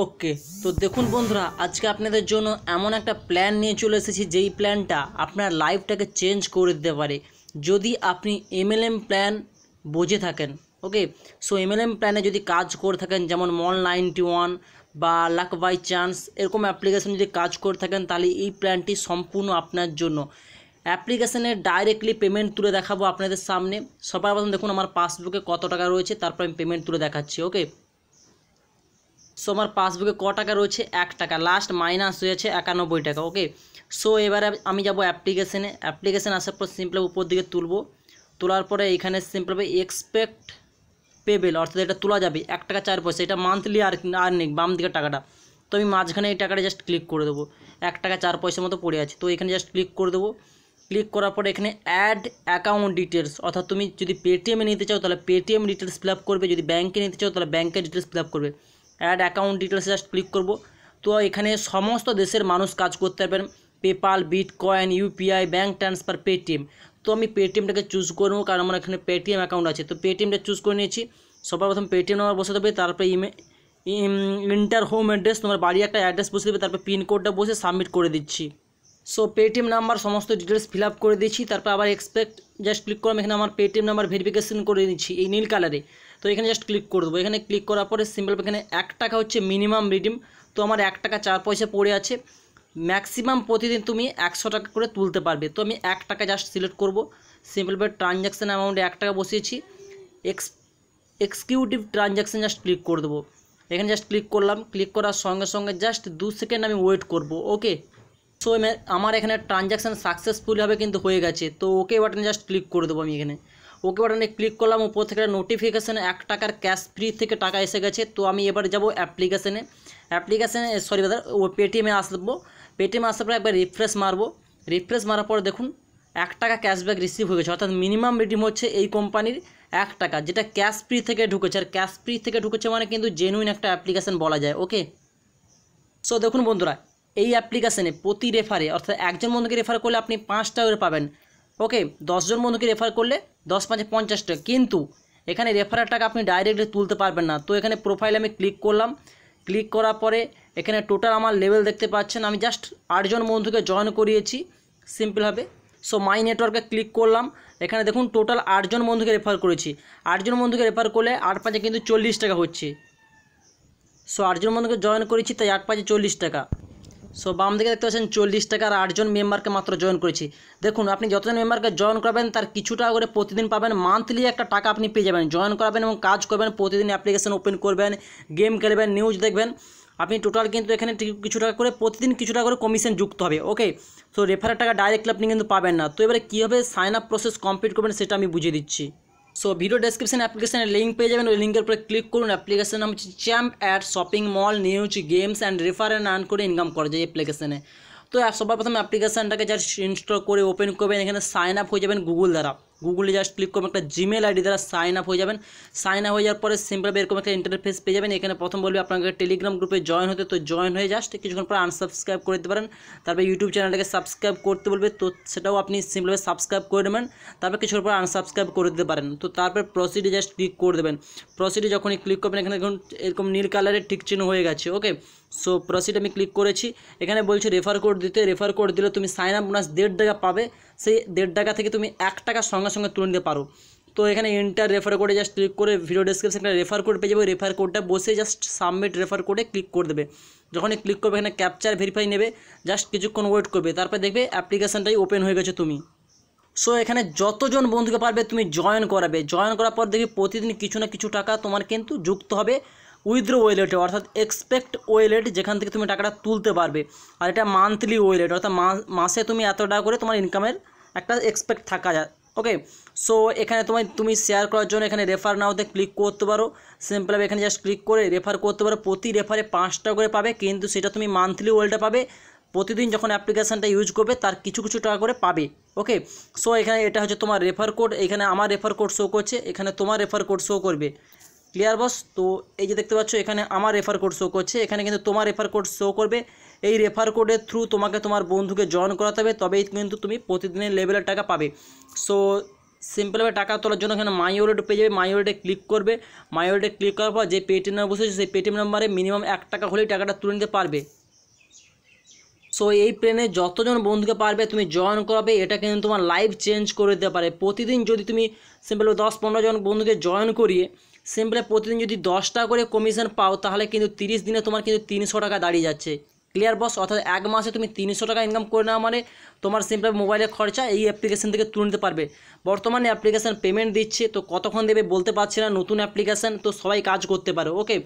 ওকে তো দেখুন বন্ধুরা আজকে আপনাদের জন্য এমন একটা প্ল্যান নিয়ে চলে এসেছি যেই প্ল্যানটা আপনার লাইফটাকে চেঞ্জ করে দিতে পারে যদি আপনি এমএলএম প্ল্যান বোঝে থাকেন ওকে সো এমএলএম প্ল্যানে যদি কাজ করে থাকেন যেমন মল নাইনটি ওয়ান বা লাক বাই চান্স এরকম অ্যাপ্লিকেশন যদি কাজ করে থাকেন তাহলে এই প্ল্যানটি সম্পূর্ণ আপনার জন্য অ্যাপ্লিকেশানে ডাইরেক্টলি পেমেন্ট তুলে দেখাবো আপনাদের সামনে সবার প্রথম দেখুন আমার পাসবুকে কত টাকা রয়েছে তারপর আমি পেমেন্ট তুলে দেখাচ্ছি ওকে সো আমার পাসবুকে ক টাকা রয়েছে এক টাকা লাস্ট মাইনাস হয়েছে একানব্বই টাকা ওকে সো এবারে আমি যাব অ্যাপ্লিকেশানে অ্যাপ্লিকেশান আসার পর সিম্পল উপর দিকে তুলব তোলার পরে এখানে সিম্পল এক্সপেক্ট পেবেল অর্থাৎ এটা তোলা যাবে এক টাকা চার পয়সা এটা মান্থলি আর আর্নিং বাম দিকে টাকাটা তো আমি মাঝখানে এই টাকাটা জাস্ট ক্লিক করে দেবো এক টাকা চার পয়সা মতো পড়ে আছে তো এখানে জাস্ট ক্লিক করে দেবো ক্লিক করার পরে এখানে অ্যাড অ্যাকাউন্ট ডিটেলস অর্থাৎ তুমি যদি পেটিএমে নিতে চাও তাহলে পেটিএম ডিটেলস ফিল করবে যদি ব্যাঙ্কে নিতে চাও তাহলে ব্যাঙ্কের ডিটেলস ফিল করবে add account details just click করব তো এখানে সমস্ত দেশের মানুষ কাজ করতে পারবেন PayPal bitcoin UPI bank transfer Paytm তো আমি পেটিএমটাকে চুজ করবো কারণ আমার এখানে পেটিএম অ্যাকাউন্ট আছে তো পেটিএমটা চুজ করে নিয়েছি সবার প্রথম পেটিএম নাম্বার বসাতে হবে তারপরে ইমে ইন্টার হোম অ্যাড্রেস তোমার বাড়ি একটা অ্যাড্রেস বসে দেবে তারপর পিনকোডটা বসে সাবমিট করে দিচ্ছি সো পেটিএম নাম্বার সমস্ত ডিটেলস ফিল আপ করে দিয়েছি তারপর আবার এক্সপেক্ট জাস্ট ক্লিক করলাম এখানে আমার পেটিএম নাম্বার ভেরিফিকেশন করে নিচ্ছি এই নীল কালারে তো এখানে জাস্ট ক্লিক করে দেবো এখানে ক্লিক করার পরে সিম্পল এখানে এক টাকা হচ্ছে মিনিমাম রিডিম তো আমার এক টাকা চার পয়সা পড়ে আছে ম্যাক্সিমাম প্রতিদিন তুমি একশো টাকা করে তুলতে পারবে তো আমি এক টাকা জাস্ট সিলেক্ট করবো সিম্পল পে ট্রানজ্যাকশান অ্যামাউন্টে এক টাকা বসিয়েছি ex executive transaction just click করে দেবো এখানে জাস্ট ক্লিক করলাম ক্লিক করার সঙ্গে সঙ্গে জাস্ট দু সেকেন্ড আমি ওয়েট করব ওকে সো আমার এখানে ট্রানজ্যাকশান সাকসেসফুলভাবে কিন্তু হয়ে গেছে তো ওকে বাটনে জাস্ট ক্লিক করে দেবো আমি এখানে ওকে বাটনে ক্লিক করলাম উপর থেকে নোটিফিকেশান এক টাকার ক্যাশ ফ্রি থেকে টাকা এসে গেছে তো আমি এবার যাব অ্যাপ্লিকেশানে অ্যাপ্লিকেশানে সরি দাদা ও পেটিএমে আসবো পেটিএমে আসার পর একবার রিফ্রেশ মারবো রিফ্রেশ মারার পর দেখুন এক টাকা ক্যাশব্যাক রিসিভ হয়ে গেছে অর্থাৎ মিনিমাম রিডিম হচ্ছে এই কোম্পানির এক টাকা যেটা ক্যাশ ফ্রি থেকে ঢুকেছে আর ক্যাশ ফ্রি থেকে ঢুকেছে মানে কিন্তু জেনুইন একটা অ্যাপ্লিকেশান বলা যায় ওকে সো দেখুন বন্ধুরা এই অ্যাপ্লিকেশানে প্রতি রেফারে অর্থাৎ একজন বন্ধুকে রেফার করলে আপনি পাঁচটা করে পাবেন ওকে দশজন বন্ধুকে রেফার করলে দশ পাঁচে পঞ্চাশ টাকা কিন্তু এখানে রেফারের টাকা আপনি ডাইরেক্টলি তুলতে পারবেন না তো এখানে প্রোফাইলে আমি ক্লিক করলাম ক্লিক করার পরে এখানে টোটাল আমার লেভেল দেখতে পাচ্ছেন আমি জাস্ট আটজন বন্ধুকে জয়েন করিয়েছি সিম্পলভাবে সো মাই নেটওয়ার্কে ক্লিক করলাম এখানে দেখুন টোটাল আটজন বন্ধুকে রেফার করেছি আটজন বন্ধুকে রেফার করলে আট পাঁচে কিন্তু চল্লিশ টাকা হচ্ছে সো আটজন বন্ধুকে জয়েন করেছি তাই আট পাঁচে চল্লিশ টাকা সো বাম দিকে দেখতে পাচ্ছেন চল্লিশ টাকার আটজন মেম্বারকে মাত্র জয়েন করেছি দেখুন আপনি যতজন মেম্বারকে জয়েন করাবেন তার কিছু টাকা করে প্রতিদিন পাবেন মান্থলি একটা টাকা আপনি পেয়ে যাবেন জয়েন করাবেন এবং কাজ করবেন প্রতিদিন অ্যাপ্লিকেশান ওপেন করবেন গেম খেলবেন নিউজ দেখবেন আপনি টোটাল কিন্তু এখানে কিছু টাকা করে প্রতিদিন কিছু টাকা করে কমিশন যুক্ত হবে ওকে সো রেফারের টাকা ডাইরেক্টলি আপনি কিন্তু পাবেন না তো এবারে কীভাবে সাইন আপ প্রসেস কমপ্লিট করবেন সেটা আমি বুঝিয়ে দিচ্ছি সো ভিডিও ডেসক্রিপশানে অ্যাপ্লিকেশানের লিঙ্ক পেয়ে যাবেন ওই লিঙ্কের উপরে ক্লিক করুন অ্যাপ্লিকেশান নাম হচ্ছে champ ad shopping mall news games and refer and earn করে ইনকাম করা যায় অ্যাপ্লিকেশানে তো সবার প্রথমে অ্যাপ্লিকেশানটাকে যার ইনস্টল করে ওপেন করবেন এখানে সাইন আপ হয়ে যাবেন গুগল দ্বারা গুগলে জাস্ট ক্লিক করবেন একটা জিমেল আইডি দ্বারা সাইন আপ হয়ে যাবেন সাইন আপ হয়ে যাওয়ার পরে সিম্পলভাবে এরকম একটা ইন্টারফেস পেয়ে যাবেন এখানে প্রথম বলবে আপনাকে টেলিগ্রাম গ্রুপে জয়েন হতে তো জয়েন হয়ে জাস্ট কিছুক্ষণ পর আনসাবস্ক্রাইব করে দিতে পারেন তারপরে ইউটিউব চ্যানেলটাকে সাবস্ক্রাইব করতে বলবে তো সেটাও আপনি সিম্পলভাবে সাবস্ক্রাইব করে নেবেন তারপর কিছুক্ষণ পর আনসাবস্ক্রাইব করে দিতে পারেন তো তারপর প্রসিডে জাস্ট ক্লিক করে দেবেন প্রসিডে যখনই ক্লিক করবেন এখানে এখন এরকম নীল কালারের ঠিক চিহ্ন হয়ে গেছে ওকে সো প্রসিড আমি ক্লিক করেছি এখানে বলছে রেফার কোড দিতে রেফার কোড দিলে তুমি সাইন আপ বোনাস দেড় টাকা পাবে সেই দেড় টাকা থেকে তুমি এক টাকা সঙ্গে আমার সঙ্গে তুলে নিতে পারো তো এখানে এন্টার রেফার কোডে জাস্ট ক্লিক করে ভিডিও ডিসক্রিপশানে রেফার কোড পেয়ে যাবে রেফার কোডটা বসে জাস্ট সাবমিট রেফার কোডে ক্লিক করে দেবে যখনই ক্লিক করবে এখানে ক্যাপচার ভেরিফাই নেবে জাস্ট কিছুক্ষণ ওয়েট করবে তারপরে দেখবে অ্যাপ্লিকেশানটাই ওপেন হয়ে গেছে তুমি সো এখানে যতজন বন্ধুকে পারবে তুমি জয়েন করাবে জয়েন করার পর দেখবি প্রতিদিন কিছু না কিছু টাকা তোমার কিন্তু যুক্ত হবে উইথড্র ওয়েলেটে অর্থাৎ এক্সপেক্ট ওয়েলেট যেখান থেকে তুমি টাকাটা তুলতে পারবে আর এটা মান্থলি ওয়েলেট অর্থাৎ মাসে তুমি এত টাকা করে তোমার ইনকামের একটা এক্সপেক্ট থাকা ওকে সো এখানে তোমায় তুমি শেয়ার করার জন্য এখানে রেফার নাওতে ক্লিক করতে পারো সিম্পলভাবে এখানে জাস্ট ক্লিক করে রেফার করতে পারো প্রতি রেফারে পাঁচটা করে পাবে কিন্তু সেটা তুমি মান্থলি ওয়েলটা পাবে প্রতিদিন যখন অ্যাপ্লিকেশানটা ইউজ করবে তার কিছু কিছু টাকা করে পাবে ওকে সো এখানে এটা হচ্ছে তোমার রেফার কোড এখানে আমার রেফার কোড শো করছে এখানে তোমার রেফার কোড শো করবে ক্লিয়ার বস তো এই যে দেখতে পাচ্ছ এখানে আমার রেফার কোড শো করছে এখানে কিন্তু তোমার রেফার কোড শো করবে এই রেফার কোডের থ্রু তোমাকে তোমার বন্ধুকে জয়েন করাতে হবে তবেই কিন্তু তুমি প্রতিদিনের লেভেলের টাকা পাবে সো সিম্পলভাবে টাকা তোলার জন্য এখানে মাই ওয়ালেট পেয়ে যাবে মাই ওয়ালেটে ক্লিক করবে মাই ওয়ালেটে ক্লিক করার পর যে পেটিএম নাম্বার বসেছে সেই পেটিএম নাম্বারে মিনিমাম এক টাকা হলেই টাকাটা তুলে নিতে পারবে সো এই প্লেনে যতজন বন্ধুকে পারবে তুমি জয়েন করাবে এটা কিন্তু তোমার লাইফ চেঞ্জ করে দিতে পারে প্রতিদিন যদি তুমি সিম্পলভাবে দশ পনেরো জন বন্ধুকে জয়েন করিয়ে সিম্পলে প্রতিদিন যদি দশ টাকা করে কমিশন পাও তাহলে কিন্তু তিরিশ দিনে তোমার কিন্তু তিনশো টাকা দাঁড়িয়ে যাচ্ছে ক্লিয়ার বস অর্থাৎ এক মাসে তুমি তিনশো টাকা ইনকাম করে নেওয়া মানে তোমার সিম্পলভাবে মোবাইলের খরচা এই অ্যাপ্লিকেশান থেকে তুলে নিতে পারবে বর্তমানে অ্যাপ্লিকেশান পেমেন্ট দিচ্ছে তো কতক্ষণ দেবে বলতে পারছি না নতুন অ্যাপ্লিকেশান তো সবাই কাজ করতে পারো ওকে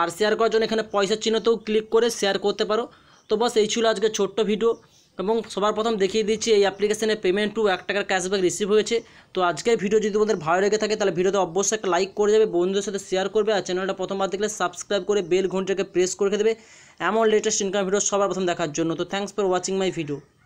আর শেয়ার করার জন্য এখানে পয়সার চিহ্নতেও ক্লিক করে শেয়ার করতে পারো তো বস এই ছিল আজকে ছোট্ট ভিডিও এবং সবার প্রথম দেখিয়ে দিচ্ছি এই অ্যাপ্লিকেশানে পেমেন্ট টু এক টাকার ক্যাশব্যাক রিসিভ হয়েছে তো আজকের ভিডিও যদি তোমাদের ভালো লেগে থাকে তাহলে ভিডিওতে অবশ্যই একটা লাইক করে যাবে বন্ধুদের সাথে শেয়ার করবে আর চ্যানেলটা প্রথমবার দেখলে সাবস্ক্রাইব করে বেল ঘন্টাকে প্রেস করে দেবে এমন লেটেস্ট ইনকাম ভিডিও সবার প্রথম দেখার জন্য তো thanks for watching my video